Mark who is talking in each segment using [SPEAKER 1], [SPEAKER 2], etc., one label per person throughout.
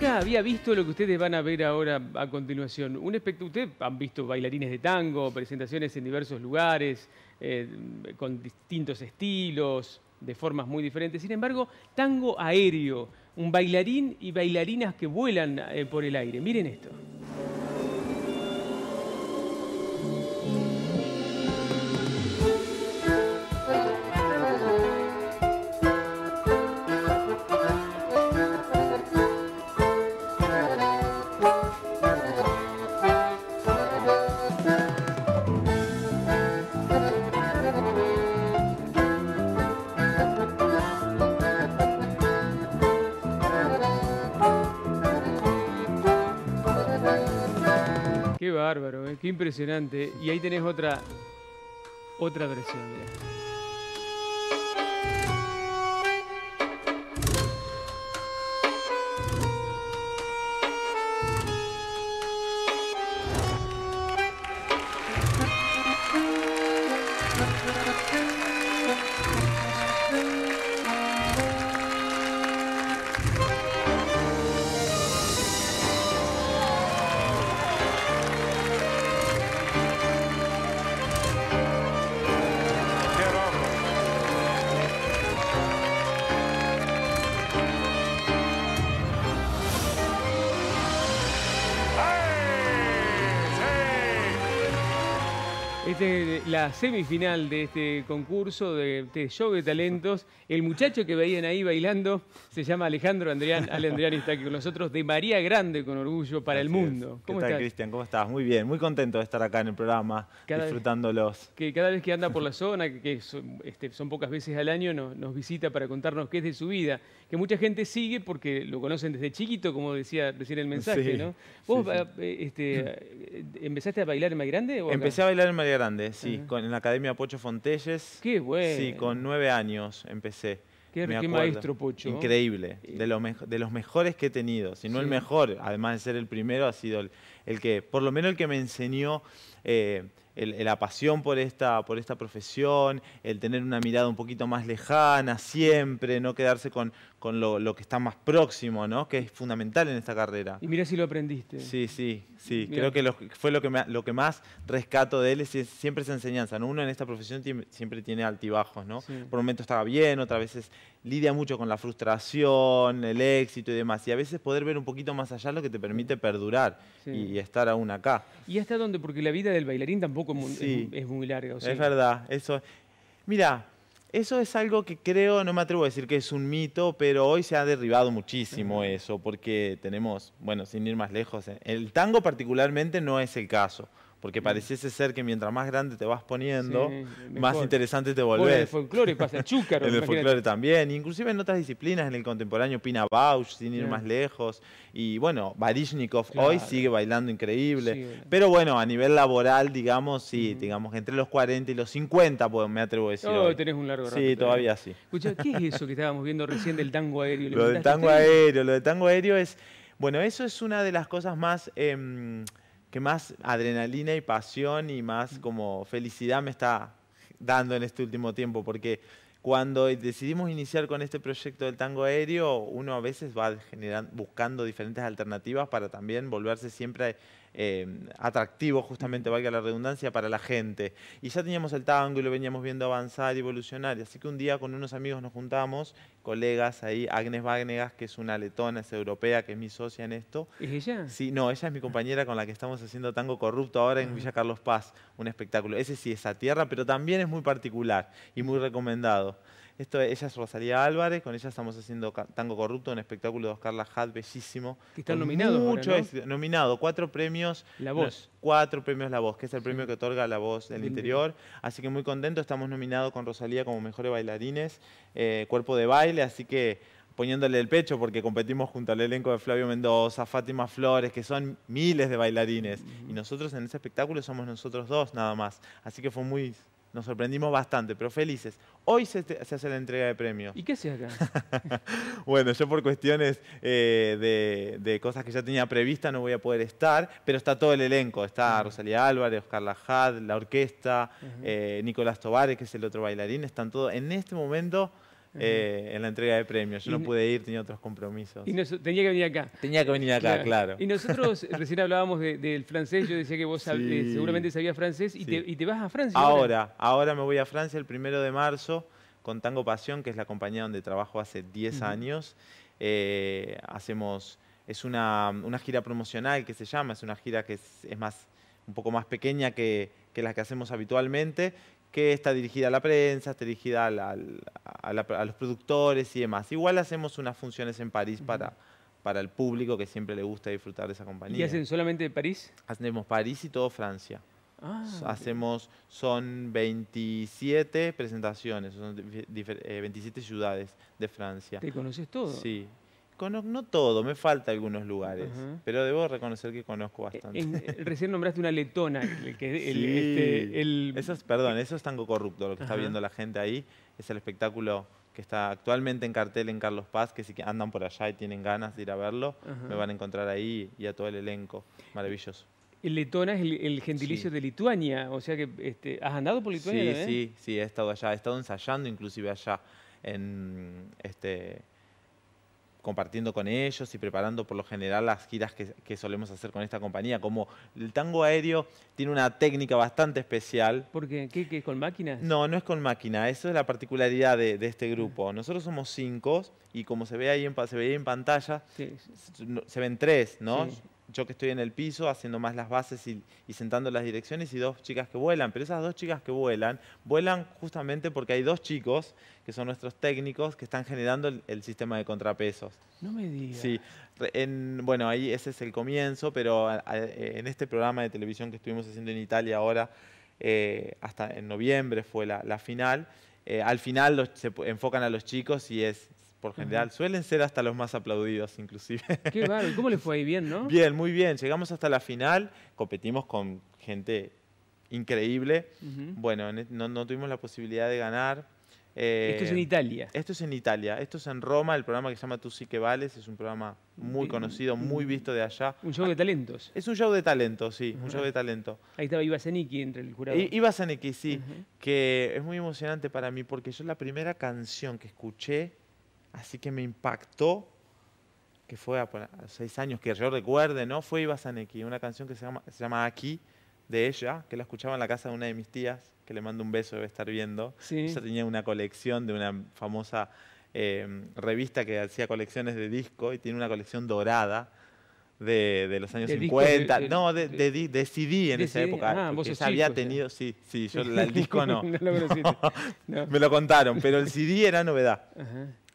[SPEAKER 1] nunca había visto lo que ustedes van a ver ahora a continuación. ustedes han visto bailarines de tango, presentaciones en diversos lugares, eh, con distintos estilos, de formas muy diferentes. Sin embargo, tango aéreo, un bailarín y bailarinas que vuelan eh, por el aire. Miren esto. bárbaro, eh, qué impresionante. Y ahí tenés otra, otra versión. Esta es la semifinal de este concurso, de este show de talentos. El muchacho que veían ahí bailando se llama Alejandro Andrián. Ale Andrián está aquí con nosotros de María Grande con orgullo para el mundo. ¿Cómo ¿Qué Cristian? ¿Cómo estás? Muy bien, muy contento de
[SPEAKER 2] estar acá en el programa, disfrutándolos.
[SPEAKER 1] que cada vez que anda por la zona, que este, son, pocas veces al año, nos visita para contarnos qué es de su vida. Que mucha gente sigue porque lo conocen desde chiquito, como decía recién el mensaje, ¿no? ¿Vos eh, este, eh, empezaste a bailar en María Grande? O Empecé a
[SPEAKER 2] bailar en María grande, sí. en la Academia Pocho Fontelles. Qué bueno. Sí, con nueve años empecé. Qué, maestro Pocho. Increíble. De, de, los mejores que he tenido. Si no el mejor, además de ser el primero, ha sido el, que, por lo menos el que me enseñó eh, la pasión por esta, por esta profesión, el tener una mirada un poquito más lejana siempre, no quedarse con, con lo, que está más próximo, ¿no? que es fundamental en esta carrera. Y mira si lo aprendiste. Sí, sí, sí. Creo que fue lo que, lo que más rescato de él, es, siempre esa enseñanza. Uno en esta profesión siempre tiene altibajos, ¿no? un Por momento estaba bien, otras veces lidia mucho con la frustración, el éxito y demás. Y a veces poder ver un poquito más allá lo que te permite perdurar y, estar aún acá. Y hasta dónde? porque la vida del bailarín tampoco
[SPEAKER 1] es muy, sí. es, muy larga.
[SPEAKER 2] es verdad, eso. Mira, eso es algo que creo, no me atrevo a decir que es un mito, pero hoy se ha derribado muchísimo eso, porque tenemos, bueno, sin ir más lejos, eh, el tango particularmente no es el caso porque pareciese ser que mientras más grande te vas poniendo, más interesante te volvés. en el
[SPEAKER 1] folclore pasa chúcaro. en el folclore
[SPEAKER 2] también, inclusive en otras disciplinas, en el contemporáneo Pina Bausch, sin ir más lejos, y bueno, Barishnikov hoy sigue bailando increíble, pero bueno, a nivel laboral, digamos, sí, digamos entre los 40 y los 50, pues, me atrevo a decir. No, oh, hoy. tenés un largo rato. Sí, todavía, sí.
[SPEAKER 1] Escucha, ¿qué es eso que estábamos viendo recién del tango aéreo? Lo del tango aéreo,
[SPEAKER 2] lo del tango aéreo es... Bueno, eso es una de las cosas más em, que más adrenalina y pasión y más mm. como felicidad me está dando en este último tiempo, porque cuando decidimos iniciar con este proyecto del tango aéreo, uno a veces va buscando diferentes alternativas para también volverse siempre Em, atractivo, justamente, valga la redundancia, para la gente. Y ya teníamos el tango y lo veníamos viendo avanzar y evolucionar. así que un día con unos amigos nos juntamos, colegas ahí, Agnes Vágnegas, que es una letona, es europea, que es mi socia en esto. ¿Es ella? Sí, no, ella es mi compañera con la que estamos haciendo tango corrupto ahora en ah. Villa Carlos Paz, un espectáculo. Ese sí es a tierra, pero también es muy particular y muy recomendado ella es Rosalía Álvarez, con ella estamos haciendo Tango Corrupto, un espectáculo de Oscar Lajat bellísimo. Que están nominados. Mucho nominado, cuatro premios. La voz. cuatro premios La voz, que es el premio que otorga la voz del interior. Así que muy contento, estamos nominados con Rosalía como mejores bailarines, eh, cuerpo de baile, así que poniéndole el pecho porque competimos junto al elenco de Flavio Mendoza, Fátima Flores, que son miles de bailarines. Y nosotros en ese espectáculo somos nosotros dos nada más. Así que fue muy nos sorprendimos bastante, pero felices. Hoy se, hace la entrega de premios. ¿Y qué se acá? bueno, yo por cuestiones eh, de, cosas que ya tenía prevista no voy a poder estar, pero está todo el elenco. Está Rosalía Álvarez, Oscar Lajad, la orquesta, eh, Nicolás Tovares, que es el otro bailarín. Están todos en este
[SPEAKER 1] momento eh,
[SPEAKER 2] en la entrega de premios. Yo no pude ir, tenía otros compromisos. Y
[SPEAKER 1] tenía que venir acá. Tenía que venir acá, claro. Y nosotros recién hablábamos del francés, yo decía que vos eh, seguramente sabías francés y, te, vas a Francia. Ahora,
[SPEAKER 2] ahora, me voy a Francia el primero de marzo con Tango Pasión, que es la compañía donde trabajo hace 10 años. Eh, hacemos, es una, gira promocional que se llama, es una gira que es, más, un poco más pequeña que, que las que hacemos habitualmente, que está dirigida a la prensa, está dirigida a, los productores y demás. Igual hacemos unas funciones en París para, para el público que siempre le gusta disfrutar de esa compañía. ¿Y hacen solamente París? Hacemos París y todo Francia.
[SPEAKER 1] Ah, hacemos,
[SPEAKER 2] son 27 presentaciones, son 27 eh, ciudades de Francia. ¿Te conoces todo? Sí, no todo, me falta algunos lugares, pero debo reconocer que conozco bastante. Eh,
[SPEAKER 1] eh, recién nombraste una letona. el, este,
[SPEAKER 2] el... Eso perdón, eh, eso es Tango Corrupto, lo que está viendo la gente ahí. Es el espectáculo que está actualmente en cartel en Carlos Paz, que si andan por allá y tienen ganas de ir a verlo, me van a encontrar ahí y a todo el elenco. Maravilloso.
[SPEAKER 1] El letona es el, gentilicio de Lituania, o sea que este, has andado por Lituania. Sí, sí,
[SPEAKER 2] sí, he estado allá, he estado ensayando inclusive allá en este compartiendo con ellos y preparando por lo general las giras que, solemos hacer con esta compañía. Como el tango aéreo tiene una técnica bastante especial. ¿Porque qué? ¿Qué, con máquinas? No, no es con máquina. Eso es la particularidad de, este grupo. Nosotros somos cinco y como se ve ahí en, se en pantalla, se ven tres, ¿no? yo que estoy en el piso haciendo más las bases y, sentando las direcciones y dos chicas que vuelan. Pero esas dos chicas que vuelan, vuelan justamente porque hay dos chicos, que son nuestros técnicos, que están generando el, sistema de contrapesos. No me digas. Sí, bueno, ahí ese es el comienzo, pero en este programa de televisión que estuvimos haciendo en Italia ahora, eh, hasta en noviembre fue la, final, eh, al final se enfocan a los chicos y es por general. Suelen ser hasta los más aplaudidos, inclusive. Qué barro! ¿Cómo le fue ahí? Bien, ¿no? Bien, muy bien. Llegamos hasta la final, competimos con gente increíble. Bueno, e-, no, tuvimos la posibilidad de ganar. Eh, esto es en Italia. Esto es en Italia, esto es en Roma, el programa que se llama Tú sí que vales, es un programa muy conocido, muy mm. visto de allá. Un show de ah, talentos. Es un show de talentos, sí, un show de talento.
[SPEAKER 1] Ahí estaba Iba entre el jurado. I
[SPEAKER 2] sí, que es muy emocionante para mí porque yo la primera canción que escuché Así que me impactó, que fue a, seis años, que yo recuerde, ¿no? Fue Ibasaneki, una canción que se llama, se llama Aquí, de ella, que la escuchaba en la casa de una de mis tías, que le mando un beso, debe estar viendo. Ella tenía una colección de una famosa eh, revista que hacía colecciones de disco y tiene una colección dorada. De, los años 50, no, de, CD en esa época. Ah, vos había tenido, sí, sí, yo el disco no. Me lo contaron, pero el CD era novedad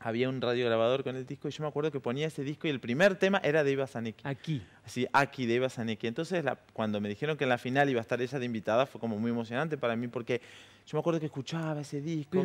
[SPEAKER 2] había un radio grabador con el disco y yo me acuerdo que ponía ese disco y el primer tema era de Iva Aquí. así aquí de Iva Entonces cuando me dijeron que en la final iba a estar ella de invitada fue como muy emocionante para mí porque yo me acuerdo que escuchaba ese disco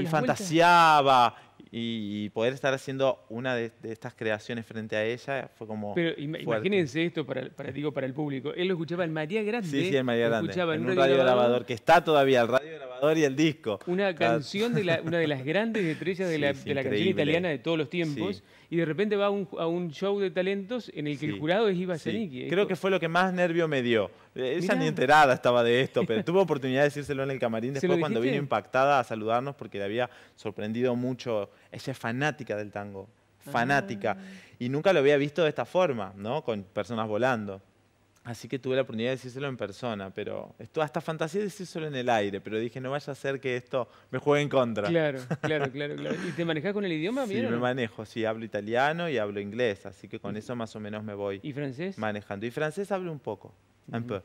[SPEAKER 2] y fantaseaba y, poder estar haciendo una de, estas creaciones frente a ella fue como Pero imagínense
[SPEAKER 1] esto para, digo, para el público. Él lo escuchaba en María Grande. Sí, sí, María Grande. Escuchaba en, un radio, grabador,
[SPEAKER 2] que está todavía, el radio grabador y el disco. Una canción
[SPEAKER 1] de una de las grandes estrellas de, la, canción italiana de todos los tiempos. Y de repente va a un, show de talentos en el que el jurado es Iba Zanicki. Creo que
[SPEAKER 2] fue lo que más nervio me dio. Ella ni enterada estaba de esto, pero tuvo oportunidad de decírselo en el camarín de cuando vino impactada a saludarnos porque le había sorprendido mucho. Ella es fanática del tango, ah. fanática. Y nunca lo había visto de esta forma, ¿no? Con personas volando. Así que tuve la oportunidad de decírselo en persona, pero esto, hasta fantasía de decírselo en el aire, pero dije, no vaya a ser que esto me juegue en contra. Claro, claro, claro, ¿Y
[SPEAKER 1] te manejas con el idioma Sí, me
[SPEAKER 2] manejo, sí, hablo italiano y hablo inglés, así que con eso más o menos me voy. ¿Y francés? Manejando. Y francés hablo un poco, un poco.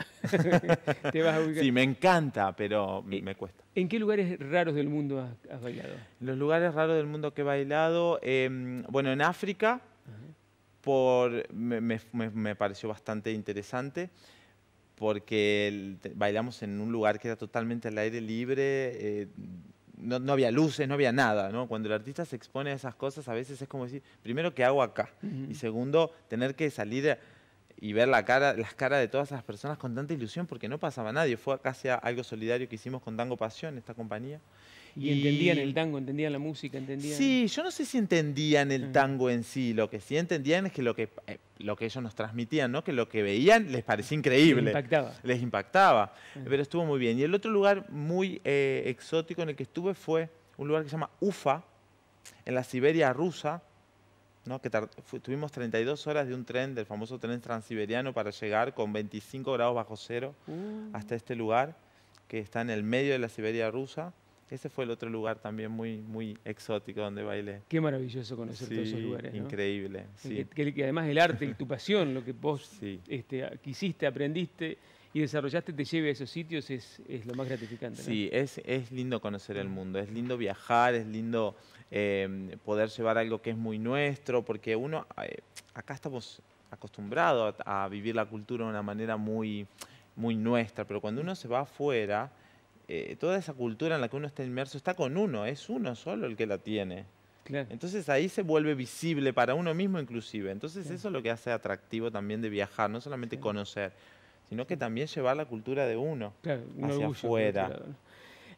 [SPEAKER 1] Sí,
[SPEAKER 2] me encanta, pero eh, me cuesta.
[SPEAKER 1] ¿En qué lugares raros del mundo has, bailado?
[SPEAKER 2] Los lugares raros del mundo que he bailado, em, bueno, en África, me, pareció bastante interesante porque bailamos en un lugar que era totalmente al aire libre, eh, no, había luces, no había nada, Cuando el artista se expone a esas cosas, a veces es como decir, primero, ¿qué hago acá? Y segundo, tener que salir y ver la cara, las caras de todas esas personas con tanta ilusión porque no pasaba nadie. Fue casi algo solidario que hicimos con Tango Pasión, esta compañía. Y, entendían el
[SPEAKER 1] tango, entendían la música, entendían. Sí,
[SPEAKER 2] yo no sé si entendían el ah. tango en sí, lo que sí entendían es que lo que, eh, lo que ellos nos transmitían, ¿no? que lo que veían les parecía increíble. Les impactaba. Les impactaba, ah. pero estuvo muy bien. Y el otro lugar muy eh, exótico en el que estuve fue un lugar que se llama Ufa, en la Siberia rusa, que tuvimos 32 horas de un tren, del famoso tren transiberiano, para llegar con 25 grados bajo cero uh. hasta este lugar, que está en el medio de la Siberia rusa. Ese fue el otro lugar también muy, muy exótico donde bailé. Qué maravilloso conocer todos esos lugares. Increíble. Sí. Que,
[SPEAKER 1] además el arte, y tu pasión, lo que vos este, quisiste, aprendiste, y desarrollaste te lleve a esos sitios es, es lo más gratificante. Sí,
[SPEAKER 2] es, es, lindo conocer el mundo, es lindo viajar, es lindo em, poder llevar algo que es muy nuestro, porque uno, eh, acá estamos acostumbrados a, vivir la cultura de una manera muy, muy nuestra, pero cuando uno se va afuera, eh, toda esa cultura en la que uno está inmerso está con uno, es uno solo el que la tiene. Entonces ahí se vuelve visible para uno mismo inclusive. Entonces eso es lo que hace atractivo también de viajar, no solamente conocer, sino que también llevar la
[SPEAKER 1] cultura de uno claro, hacia afuera.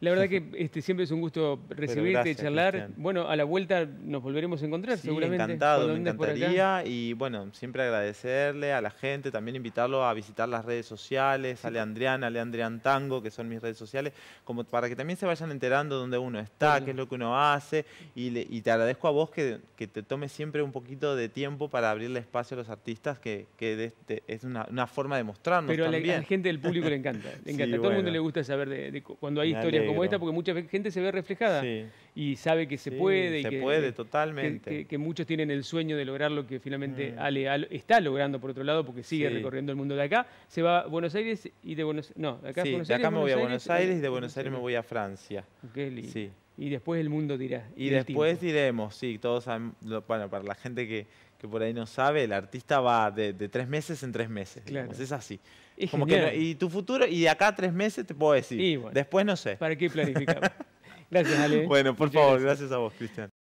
[SPEAKER 1] La verdad que este, siempre es un gusto recibirte, y charlar. Bueno, a la vuelta nos volveremos a encontrar sí, seguramente. Encantado, me encantaría.
[SPEAKER 2] Y bueno, siempre agradecerle a la gente, también invitarlo a visitar las redes sociales, ale a Leandrián, a Tango, que son mis redes sociales, como para que también se vayan enterando dónde uno está, qué es lo que uno hace. Y, te agradezco a vos que, te tomes siempre un poquito de tiempo para abrirle espacio a los artistas, que, que este, es una, forma de mostrarnos. Pero también. A, la, gente del público le encanta. a todo el mundo le gusta
[SPEAKER 1] saber de, cuando hay historias como esta porque mucha gente se ve reflejada y sabe que se puede. Se puede, totalmente. Que, muchos tienen el sueño de lograr lo que finalmente mm. Ale está logrando por otro lado porque sigue recorriendo el mundo. De acá se va a Buenos Aires y de Buenos, no, de acá Buenos de me voy a Buenos Aires, y de Buenos Aires me
[SPEAKER 2] voy a Francia. Qué lindo.
[SPEAKER 1] Y después el mundo dirá. Y, después
[SPEAKER 2] diremos, sí, todos sabemos. bueno, para la gente que, que, por ahí no sabe, el artista va de, tres meses en tres meses. Claro. es así. y tu futuro, y de acá tres meses te puedo decir. después no sé. ¿Para qué planificar
[SPEAKER 1] gracias, Ale. Bueno, por favor,
[SPEAKER 2] gracias a vos, Cristian.